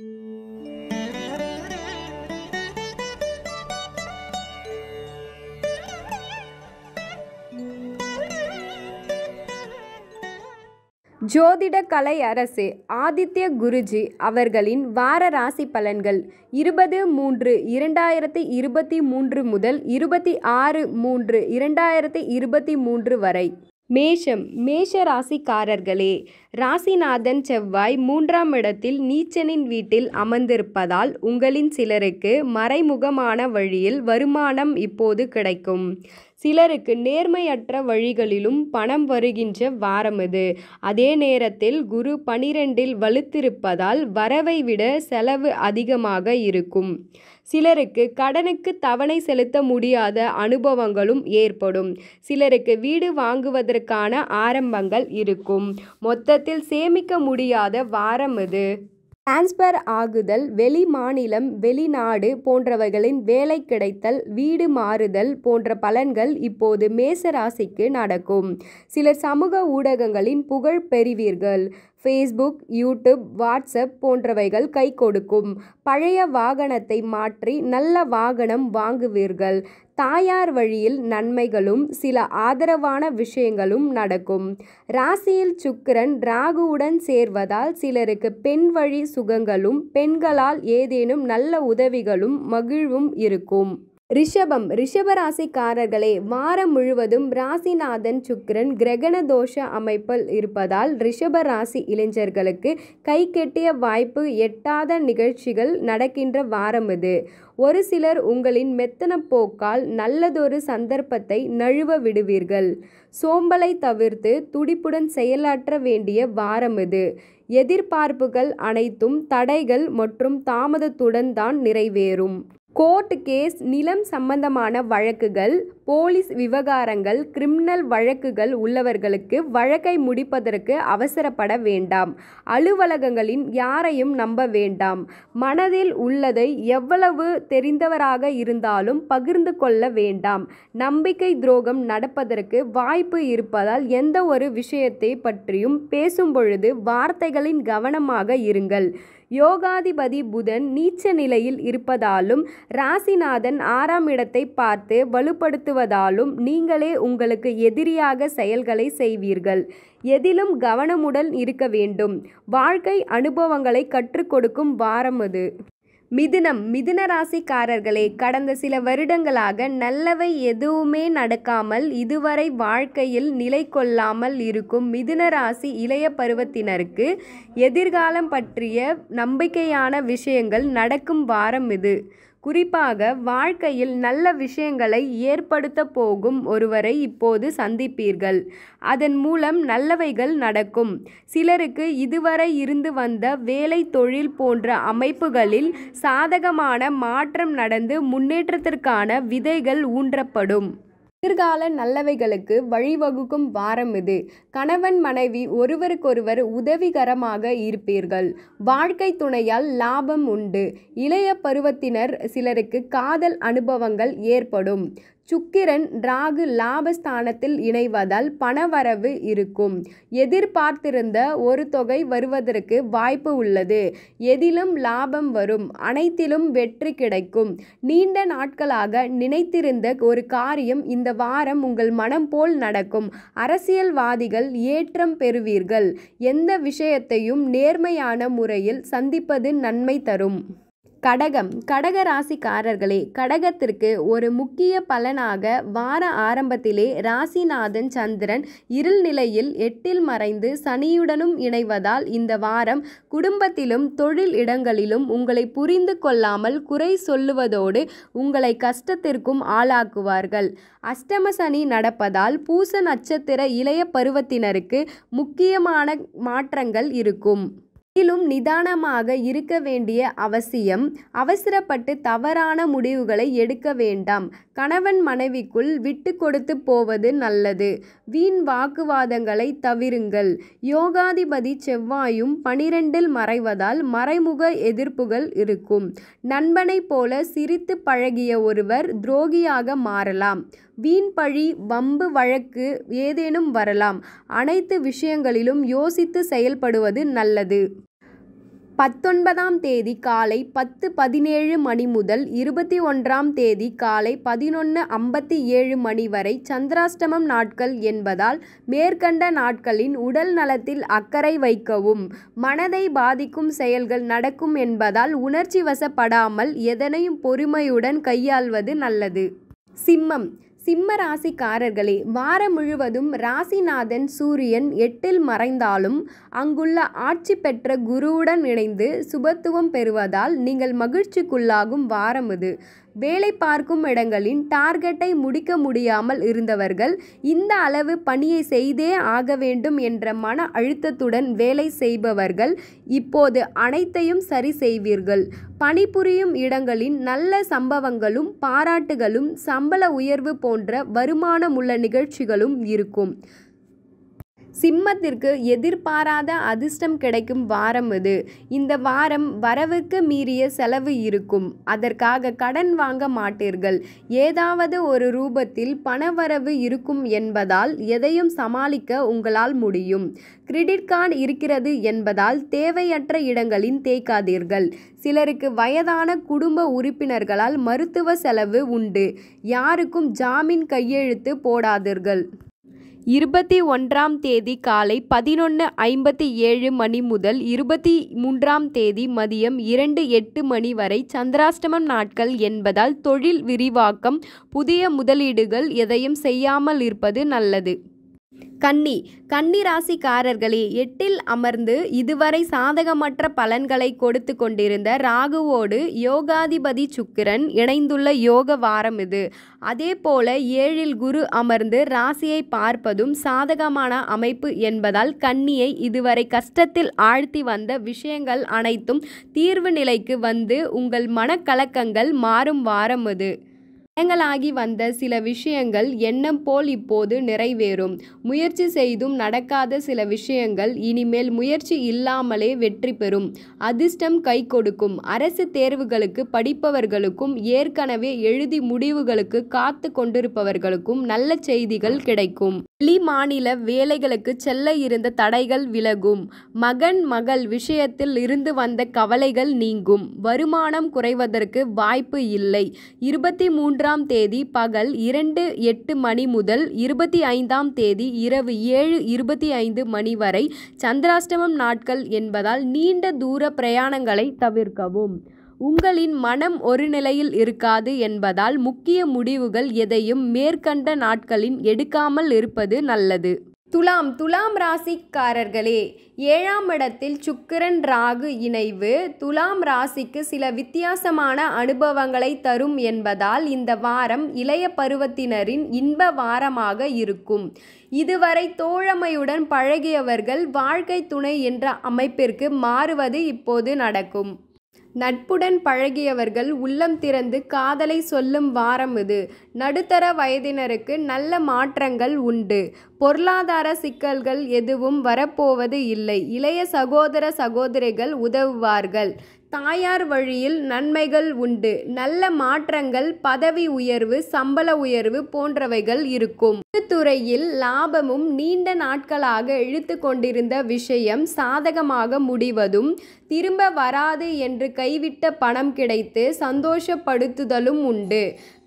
ஜோதிட கலை அரசு ஆதித்ய குருஜி அவர்களின் வார ராசி பலன்கள் இருபது மூன்று இரண்டாயிரத்தி இருபத்தி மூன்று முதல் இருபத்தி ஆறு மூன்று இரண்டாயிரத்தி இருபத்தி மூன்று வரை மேஷம் மேஷ ராசிக்காரர்களே ராசிநாதன் செவ்வாய் மூன்றாம் இடத்தில் நீச்சனின் வீட்டில் அமர்ந்திருப்பதால் உங்களின் சிலருக்கு மறைமுகமான வழியில் வருமானம் இப்போது கிடைக்கும் சிலருக்கு நேர்மையற்ற வழிகளிலும் பணம் வருகின்ற வாரம் இது அதே நேரத்தில் குரு பனிரெண்டில் வலுத்திருப்பதால் வரவை விட செலவு அதிகமாக இருக்கும் சிலருக்கு கடனுக்கு தவணை செலுத்த முடியாத அனுபவங்களும் ஏற்படும் சிலருக்கு வீடு வாங்குவதற்கான ஆரம்பங்கள் இருக்கும் மொத்தத்தில் சேமிக்க முடியாத வாரம் இது டிரான்ஸ்பர் ஆகுதல் வெளி மாநிலம் வெளிநாடு போன்றவைகளின் வேலை கிடைத்தல் வீடு மாறுதல் போன்ற பலன்கள் இப்போது மேசராசிக்கு நடக்கும் சிலர் சமூக ஊடகங்களின் புகழ் பெறுவீர்கள் ஃபேஸ்புக் யூடியூப் வாட்ஸ்அப் போன்றவைகள் கை கொடுக்கும் பழைய வாகனத்தை மாற்றி நல்ல வாகனம் வாங்குவீர்கள் தாயார் வழியில் நன்மைகளும் சில ஆதரவான விஷயங்களும் நடக்கும் ராசியில் சுக்கிரன் ராகுவுடன் சேர்வதால் சிலருக்கு பெண் வழி சுகங்களும் பெண்களால் ஏதேனும் நல்ல உதவிகளும் மகிழ்வும் இருக்கும் ரிஷபம் ரிஷபராசிக்காரர்களே வாரம் முழுவதும் ராசிநாதன் சுக்கிரன் கிரகண தோஷ அமைப்பில் இருப்பதால் ரிஷப ராசி இளைஞர்களுக்கு கை கெட்டிய வாய்ப்பு எட்டாத நிகழ்ச்சிகள் நடக்கின்ற வாரம் இது ஒரு சிலர் உங்களின் மெத்தன போக்கால் நல்லதொரு சந்தர்ப்பத்தை நழுவ விடுவீர்கள் சோம்பலை தவிர்த்து துடிப்புடன் செயலாற்ற வேண்டிய வாரம் இது எதிர்பார்ப்புகள் அனைத்தும் தடைகள் மற்றும் தாமதத்துடன் தான் நிறைவேறும் கோர்ட் கேஸ் நிலம் சம்பந்தமான வழக்குகள் போலீஸ் விவகாரங்கள் கிரிமினல் வழக்குகள் உள்ளவர்களுக்கு வழக்கை முடிப்பதற்கு அவசரப்பட வேண்டாம் அலுவலகங்களின் யாரையும் நம்ப வேண்டாம் மனதில் உள்ளதை எவ்வளவு தெரிந்தவராக இருந்தாலும் பகிர்ந்து கொள்ள வேண்டாம் நம்பிக்கை துரோகம் நடப்பதற்கு வாய்ப்பு இருப்பதால் எந்த ஒரு விஷயத்தை பற்றியும் பேசும்பொழுது வார்த்தைகளின் கவனமாக இருங்கள் யோகாதிபதி புதன் நீச்ச நிலையில் இருப்பதாலும் ராசிநாதன் ஆறாம் இடத்தை பார்த்து வலுப்படுத்துவதாலும் நீங்களே உங்களுக்கு எதிரியாக செயல்களை செய்வீர்கள் எதிலும் கவனமுடன் இருக்க வேண்டும் வாழ்க்கை அனுபவங்களை கற்றுக் கொடுக்கும் வாரம் அது மிதுனம் மிதுன ராசிக்காரர்களே கடந்த சில வருடங்களாக நல்லவை எதுவுமே நடக்காமல் இதுவரை வாழ்க்கையில் நிலை கொள்ளாமல் இருக்கும் மிதுன ராசி இளைய பருவத்தினருக்கு எதிர்காலம் பற்றிய நம்பிக்கையான விஷயங்கள் நடக்கும் வாரம் இது குறிப்பாக வாழ்க்கையில் நல்ல விஷயங்களை ஏற்படுத்த போகும் ஒருவரை இப்போது சந்திப்பீர்கள் அதன் மூலம் நல்லவைகள் நடக்கும் சிலருக்கு இதுவரை இருந்து வந்த வேலை தொழில் போன்ற அமைப்புகளில் சாதகமான மாற்றம் நடந்து முன்னேற்றத்திற்கான விதைகள் ஊன்றப்படும் எதிர்கால நல்லவைகளுக்கு வழிவகுக்கும் வாரம் இது கணவன் மனைவி ஒருவருக்கொருவர் உதவிகரமாக இருப்பீர்கள் வாழ்க்கை துணையால் லாபம் உண்டு இளைய பருவத்தினர் சிலருக்கு காதல் அனுபவங்கள் ஏற்படும் சுக்கிரன் ராகு லாபஸ்தானத்தில் இணைவதால் பணவரவு இருக்கும் எதிர்பார்த்திருந்த ஒரு தொகை வருவதற்கு வாய்ப்பு உள்ளது எதிலும் லாபம் வரும் அனைத்திலும் வெற்றி கிடைக்கும் நீண்ட நாட்களாக நினைத்திருந்த ஒரு காரியம் இந்த வாரம் உங்கள் மனம் போல் நடக்கும் அரசியல்வாதிகள் ஏற்றம் பெறுவீர்கள் எந்த விஷயத்தையும் நேர்மையான முறையில் சந்திப்பது நன்மை தரும் கடகம் கடக ராசிக்காரர்களே கடகத்திற்கு ஒரு முக்கிய பலனாக வார ஆரம்பத்திலே ராசிநாதன் சந்திரன் இருள் நிலையில் எட்டில் மறைந்து சனியுடனும் இணைவதால் இந்த வாரம் குடும்பத்திலும் தொழில் இடங்களிலும் உங்களை புரிந்து கொள்ளாமல் குறை சொல்லுவதோடு உங்களை கஷ்டத்திற்கும் ஆளாக்குவார்கள் அஷ்டம சனி நடப்பதால் பூச நட்சத்திர இளைய பருவத்தினருக்கு முக்கியமான மாற்றங்கள் இருக்கும் மேலும் நிதானமாக இருக்க வேண்டிய அவசியம் அவசரப்பட்டு தவறான முடிவுகளை எடுக்க வேண்டாம் கணவன் மனைவிக்குள் விட்டு கொடுத்து போவது நல்லது வீண் வாக்குவாதங்களை தவிருங்கள் யோகாதிபதி செவ்வாயும் பனிரெண்டில் மறைவதால் மறைமுக எதிர்ப்புகள் இருக்கும் நண்பனைப் போல சிரித்து பழகிய ஒருவர் துரோகியாக மாறலாம் வீண் பழி வம்பு வழக்கு ஏதேனும் வரலாம் அனைத்து விஷயங்களிலும் யோசித்து செயல்படுவது நல்லது பத்தொன்பதாம் தேதி காலை பத்து பதினேழு மணி முதல் இருபத்தி ஒன்றாம் தேதி காலை பதினொன்று ஐம்பத்தி ஏழு மணி வரை சந்திராஷ்டமம் நாட்கள் என்பதால் மேற்கண்ட நாட்களின் உடல் நலத்தில் அக்கறை வைக்கவும் மனதை பாதிக்கும் செயல்கள் நடக்கும் என்பதால் உணர்ச்சி வசப்படாமல் எதனையும் பொறுமையுடன் கையாள்வது நல்லது சிம்மம் சிம்ம ராசிக்காரர்களே வாரம் முழுவதும் ராசிநாதன் சூரியன் எட்டில் மறைந்தாலும் அங்குள்ள ஆட்சி பெற்ற குருவுடன் இணைந்து சுபத்துவம் பெறுவதால் நீங்கள் மகிழ்ச்சிக்குள்ளாகும் வாரம் இது வேலை பார்க்கும் இடங்களின் டார்கெட்டை முடிக்க முடியாமல் இருந்தவர்கள் இந்த அளவு பணியை செய்தே ஆக வேண்டும் என்ற மன அழுத்தத்துடன் வேலை செய்பவர்கள் இப்போது அனைத்தையும் சரி செய்வீர்கள் பணிபுரியும் இடங்களின் நல்ல சம்பவங்களும் பாராட்டுகளும் சம்பள உயர்வு போன்ற வருமானமுள்ள நிகழ்ச்சிகளும் இருக்கும் சிம்மத்திற்கு எதிர்பாராத அதிர்ஷ்டம் கிடைக்கும் வாரம் இது இந்த வாரம் வரவுக்கு மீறிய செலவு இருக்கும் அதற்காக கடன் வாங்க மாட்டீர்கள் ஏதாவது ஒரு ரூபத்தில் பணவரவு இருக்கும் என்பதால் எதையும் சமாளிக்க உங்களால் முடியும் கிரெடிட் கார்டு இருக்கிறது என்பதால் தேவையற்ற இடங்களின் தேய்க்காதீர்கள் சிலருக்கு வயதான குடும்ப உறுப்பினர்களால் மருத்துவ செலவு உண்டு யாருக்கும் ஜாமீன் கையெழுத்து போடாதீர்கள் இருபத்தி ஒன்றாம் தேதி காலை பதினொன்று ஐம்பத்தி ஏழு மணி முதல் இருபத்தி மூன்றாம் தேதி மதியம் இரண்டு எட்டு மணி வரை சந்திராஷ்டமம் நாட்கள் என்பதால் தொழில் விரிவாக்கம் புதிய முதலீடுகள் எதையும் செய்யாமல் இருப்பது நல்லது கன்னி கன்னி ராசிக்காரர்களே எட்டில் அமர்ந்து இதுவரை சாதகமற்ற பலன்களை கொடுத்து கொண்டிருந்த ராகுவோடு யோகாதிபதி சுக்கிரன் இணைந்துள்ள யோக வாரம் இது அதே போல ஏழில் குரு அமர்ந்து ராசியை பார்ப்பதும் சாதகமான அமைப்பு என்பதால் கன்னியை இதுவரை கஷ்டத்தில் ஆழ்த்தி வந்த விஷயங்கள் அனைத்தும் தீர்வு நிலைக்கு வந்து உங்கள் மனக்கலக்கங்கள் மாறும் வாரம் இது தடங்களாகி வந்த சில விஷயங்கள் எண்ணம் போல் இப்போது நிறைவேறும் முயற்சி செய்தும் நடக்காத சில விஷயங்கள் இனிமேல் முயற்சி இல்லாமலே வெற்றி பெறும் அதிர்ஷ்டம் கை கொடுக்கும் அரசு தேர்வுகளுக்கு படிப்பவர்களுக்கும் ஏற்கனவே எழுதி முடிவுகளுக்கு காத்து கொண்டிருப்பவர்களுக்கும் நல்ல செய்திகள் கிடைக்கும் வெளி மாநில வேலைகளுக்கு செல்ல இருந்த தடைகள் விலகும் மகன் மகள் விஷயத்தில் இருந்து வந்த கவலைகள் நீங்கும் வருமானம் குறைவதற்கு வாய்ப்பு இல்லை இருபத்தி மூன்று ஒன்பதாம் தேதி பகல் இரண்டு எட்டு மணி முதல் இருபத்தி ஐந்தாம் தேதி இரவு ஏழு இருபத்தி ஐந்து மணி வரை சந்திராஷ்டமம் நாட்கள் என்பதால் நீண்ட தூர பிரயாணங்களை தவிர்க்கவும் உங்களின் மனம் ஒரு நிலையில் இருக்காது என்பதால் முக்கிய முடிவுகள் எதையும் மேற்கண்ட நாட்களில் எடுக்காமல் இருப்பது நல்லது துலாம் துலாம் ராசிக்காரர்களே ஏழாம் இடத்தில் சுக்கிரன் ராகு இணைவு துலாம் ராசிக்கு சில வித்தியாசமான அனுபவங்களை தரும் என்பதால் இந்த வாரம் இளைய பருவத்தினரின் இன்ப வாரமாக இருக்கும் இதுவரை தோழமையுடன் பழகியவர்கள் வாழ்க்கை துணை என்ற அமைப்பிற்கு மாறுவது இப்போது நடக்கும் நட்புடன் பழகியவர்கள் உள்ளம் திறந்து காதலை சொல்லும் வாரம் இது நடுத்தர வயதினருக்கு நல்ல மாற்றங்கள் உண்டு பொருளாதார சிக்கல்கள் எதுவும் வரப்போவது இல்லை இளைய சகோதர சகோதரிகள் உதவுவார்கள் தாயார் வழியில் நன்மைகள் உண்டு நல்ல மாற்றங்கள் பதவி உயர்வு சம்பள உயர்வு போன்றவைகள் இருக்கும் துறையில் லாபமும் நீண்ட நாட்களாக இழுத்து கொண்டிருந்த விஷயம் சாதகமாக முடிவதும் திரும்ப வராது என்று கைவிட்ட பணம் கிடைத்து சந்தோஷப்படுத்துதலும் உண்டு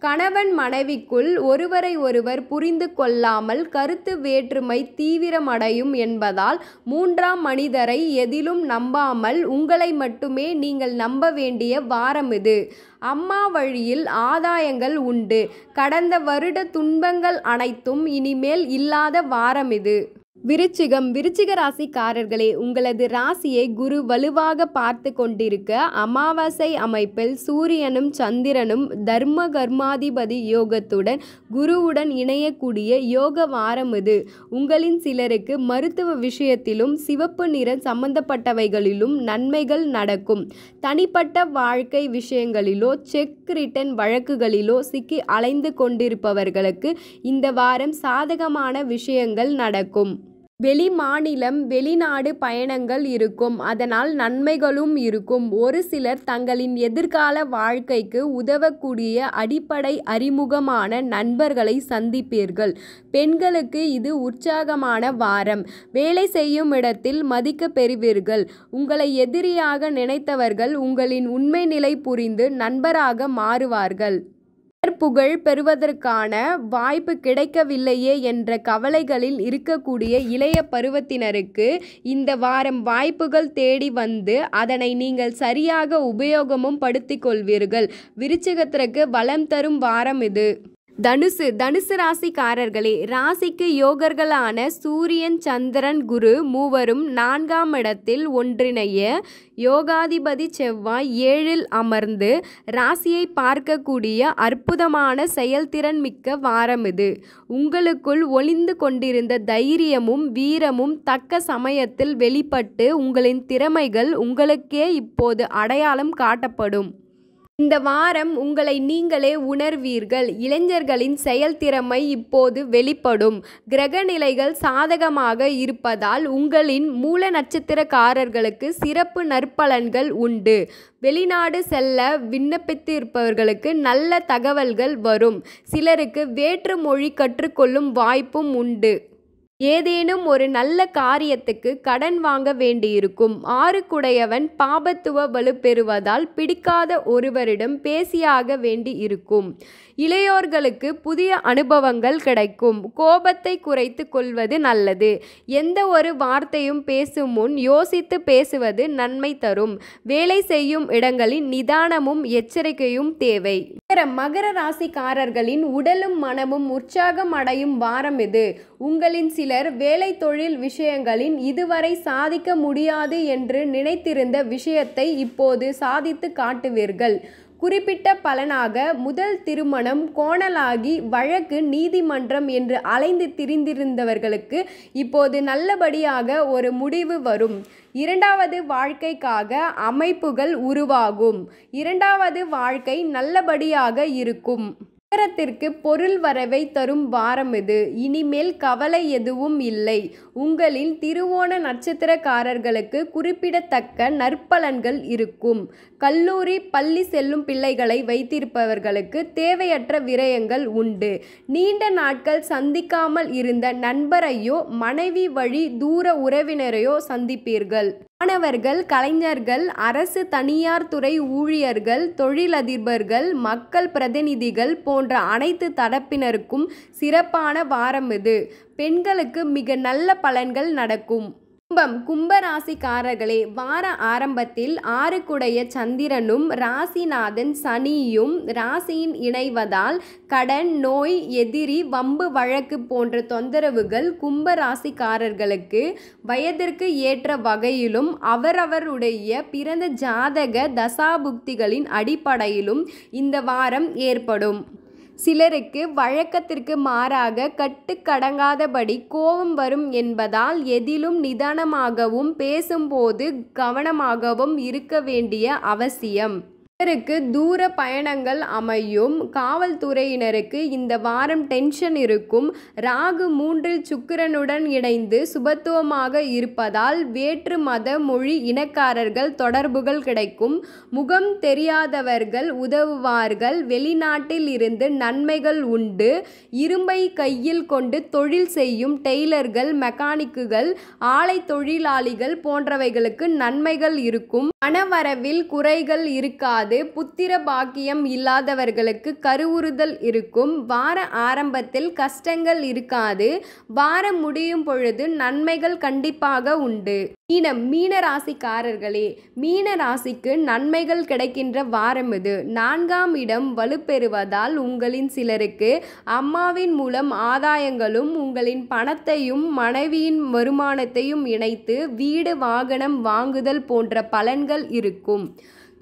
கணவன் மனைவிக்குள் ஒருவரை ஒருவர் புரிந்து கொள்ளாமல் கருத்து வேற்றுமை தீவிரமடையும் என்பதால் மூன்றாம் மனிதரை எதிலும் நம்பாமல் உங்களை மட்டுமே நீங்கள் நம்ப வேண்டிய வாரம் இது அம்மா வழியில் ஆதாயங்கள் உண்டு கடந்த வருட துன்பங்கள் அனைத்தும் இனிமேல் இல்லாத வாரம் இது விருச்சிகம் விருச்சிக ராசிக்காரர்களே உங்களது ராசியை குரு வலுவாக பார்த்து கொண்டிருக்க அமாவாசை அமைப்பில் சூரியனும் சந்திரனும் தர்ம கர்மாதிபதி யோகத்துடன் குருவுடன் இணையக்கூடிய யோக வாரம் இது உங்களின் சிலருக்கு மருத்துவ விஷயத்திலும் சிவப்பு நிறம் சம்பந்தப்பட்டவைகளிலும் நன்மைகள் நடக்கும் தனிப்பட்ட வாழ்க்கை விஷயங்களிலோ செக் ரிட்டன் வழக்குகளிலோ சிக்கி அலைந்து கொண்டிருப்பவர்களுக்கு இந்த வாரம் சாதகமான விஷயங்கள் நடக்கும் வெளிமாநிலம் வெளிநாடு பயணங்கள் இருக்கும் அதனால் நன்மைகளும் இருக்கும் ஒரு சிலர் தங்களின் எதிர்கால வாழ்க்கைக்கு உதவக்கூடிய அடிப்படை அறிமுகமான நண்பர்களை சந்திப்பீர்கள் பெண்களுக்கு இது உற்சாகமான வாரம் வேலை செய்யும் இடத்தில் மதிக்க பெறுவீர்கள் உங்களை எதிரியாக நினைத்தவர்கள் உங்களின் உண்மை நிலை புரிந்து நண்பராக மாறுவார்கள் புகழ் பெறுவதற்கான வாய்ப்பு கிடைக்கவில்லையே என்ற கவலைகளில் இருக்கக்கூடிய இளைய பருவத்தினருக்கு இந்த வாரம் வாய்ப்புகள் தேடி வந்து அதனை நீங்கள் சரியாக உபயோகமும் படுத்திக் கொள்வீர்கள் விருச்சிகத்திற்கு வளம் தரும் வாரம் இது தனுசு தனுசு ராசிக்காரர்களே ராசிக்கு யோகர்களான சூரியன் சந்திரன் குரு மூவரும் நான்காம் இடத்தில் ஒன்றிணைய யோகாதிபதி செவ்வாய் ஏழில் அமர்ந்து ராசியை பார்க்கக்கூடிய அற்புதமான செயல்திறன் மிக்க வாரம் இது உங்களுக்குள் ஒளிந்து கொண்டிருந்த தைரியமும் வீரமும் தக்க சமயத்தில் வெளிப்பட்டு உங்களின் திறமைகள் உங்களுக்கே இப்போது அடையாளம் காட்டப்படும் இந்த வாரம் உங்களை நீங்களே உணர்வீர்கள் இளைஞர்களின் செயல்திறமை இப்போது வெளிப்படும் கிரகநிலைகள் சாதகமாக இருப்பதால் உங்களின் மூல நட்சத்திரக்காரர்களுக்கு சிறப்பு நற்பலன்கள் உண்டு வெளிநாடு செல்ல விண்ணப்பித்திருப்பவர்களுக்கு நல்ல தகவல்கள் வரும் சிலருக்கு வேற்று மொழி கற்றுக்கொள்ளும் வாய்ப்பும் உண்டு ஏதேனும் ஒரு நல்ல காரியத்துக்கு கடன் வாங்க வேண்டியிருக்கும் ஆறுக்குடையவன் பாபத்துவ வலுப்பெறுவதால் பிடிக்காத ஒருவரிடம் பேசியாக வேண்டி இருக்கும் இளையோர்களுக்கு புதிய அனுபவங்கள் கிடைக்கும் கோபத்தை குறைத்து கொள்வது நல்லது எந்த ஒரு வார்த்தையும் பேசும் முன் யோசித்து பேசுவது நன்மை தரும் வேலை செய்யும் இடங்களில் நிதானமும் எச்சரிக்கையும் தேவை மகர ராசிக்காரர்களின் உடலும் மனமும் உற்சாகம் அடையும் வாரம் இது உங்களின் சிலர் வேலை தொழில் விஷயங்களின் இதுவரை சாதிக்க முடியாது என்று நினைத்திருந்த விஷயத்தை இப்போது சாதித்து காட்டுவீர்கள் குறிப்பிட்ட பலனாக முதல் திருமணம் கோணலாகி வழக்கு நீதிமன்றம் என்று அலைந்து திரிந்திருந்தவர்களுக்கு இப்போது நல்லபடியாக ஒரு முடிவு வரும் இரண்டாவது வாழ்க்கைக்காக அமைப்புகள் உருவாகும் இரண்டாவது வாழ்க்கை நல்லபடியாக இருக்கும் நகரத்திற்கு பொருள் வரவை தரும் வாரம் இது இனிமேல் கவலை எதுவும் இல்லை உங்களின் திருவோண நட்சத்திரக்காரர்களுக்கு குறிப்பிடத்தக்க நற்பலன்கள் இருக்கும் கல்லூரி பள்ளி செல்லும் பிள்ளைகளை வைத்திருப்பவர்களுக்கு தேவையற்ற விரயங்கள் உண்டு நீண்ட நாட்கள் சந்திக்காமல் இருந்த நண்பரையோ மனைவி வழி தூர உறவினரையோ சந்திப்பீர்கள் மாணவர்கள் கலைஞர்கள் அரசு தனியார் துறை ஊழியர்கள் தொழிலதிபர்கள் மக்கள் பிரதிநிதிகள் போன்ற அனைத்து தரப்பினருக்கும் சிறப்பான வாரம் இது பெண்களுக்கு மிக நல்ல பலன்கள் நடக்கும் கும்பம் கும்பராசிக்காரர்களே வார ஆரம்பத்தில் ஆறுக்குடைய சந்திரனும் ராசிநாதன் சனியும் ராசியின் இணைவதால் கடன் நோய் எதிரி வம்பு வழக்கு போன்ற தொந்தரவுகள் கும்பராசிக்காரர்களுக்கு வயதிற்கு ஏற்ற வகையிலும் அவரவருடைய பிறந்த ஜாதக தசாபுக்திகளின் அடிப்படையிலும் இந்த வாரம் ஏற்படும் சிலருக்கு வழக்கத்திற்கு மாறாக கட்டுக்கடங்காதபடி கோபம் வரும் என்பதால் எதிலும் நிதானமாகவும் பேசும்போது கவனமாகவும் இருக்க வேண்டிய அவசியம் சிலருக்கு தூர பயணங்கள் அமையும் காவல்துறையினருக்கு இந்த வாரம் டென்ஷன் இருக்கும் ராகு மூன்றில் சுக்கிரனுடன் இணைந்து சுபத்துவமாக இருப்பதால் வேற்று மத மொழி இனக்காரர்கள் தொடர்புகள் கிடைக்கும் முகம் தெரியாதவர்கள் உதவுவார்கள் வெளிநாட்டில் இருந்து நன்மைகள் உண்டு இரும்பை கையில் கொண்டு தொழில் செய்யும் டெய்லர்கள் மெக்கானிக்குகள் ஆலை தொழிலாளிகள் போன்றவைகளுக்கு நன்மைகள் இருக்கும் பணவரவில் குறைகள் இருக்காது அதாவது புத்திர பாக்கியம் இல்லாதவர்களுக்கு கருவுறுதல் இருக்கும் வார ஆரம்பத்தில் கஷ்டங்கள் இருக்காது வாரம் முடியும் பொழுது நன்மைகள் கண்டிப்பாக உண்டு மீனம் மீன ராசிக்காரர்களே மீன ராசிக்கு நன்மைகள் கிடைக்கின்ற வாரம் இது நான்காம் இடம் வலுப்பெறுவதால் உங்களின் சிலருக்கு அம்மாவின் மூலம் ஆதாயங்களும் உங்களின் பணத்தையும் மனைவியின் வருமானத்தையும் இணைத்து வீடு வாகனம் வாங்குதல் போன்ற பலன்கள் இருக்கும்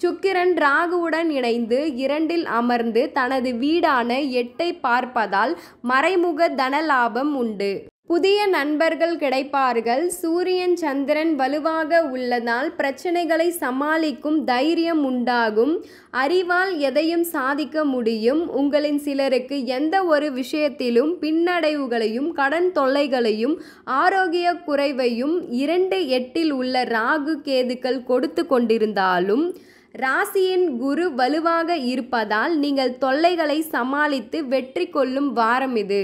சுக்கிரன் ராகுவுடன் இணைந்து இரண்டில் அமர்ந்து தனது வீடான எட்டை பார்ப்பதால் மறைமுக தனலாபம் உண்டு புதிய நண்பர்கள் கிடைப்பார்கள் சூரியன் சந்திரன் வலுவாக உள்ளதால் பிரச்சனைகளை சமாளிக்கும் தைரியம் உண்டாகும் அறிவால் எதையும் சாதிக்க முடியும் உங்களின் சிலருக்கு எந்த ஒரு விஷயத்திலும் பின்னடைவுகளையும் கடன் தொல்லைகளையும் ஆரோக்கிய குறைவையும் இரண்டு எட்டில் உள்ள ராகு கேதுக்கள் கொடுத்து கொண்டிருந்தாலும் ராசியின் குரு வலுவாக இருப்பதால் நீங்கள் தொல்லைகளை சமாளித்து வெற்றி கொள்ளும் வாரம் இது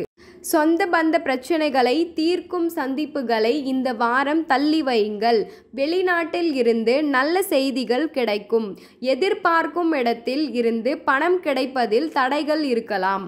சொந்த பந்த பிரச்சனைகளை தீர்க்கும் சந்திப்புகளை இந்த வாரம் தள்ளி வையுங்கள் வெளிநாட்டில் இருந்து நல்ல செய்திகள் கிடைக்கும் எதிர்பார்க்கும் இடத்தில் இருந்து பணம் கிடைப்பதில் தடைகள் இருக்கலாம்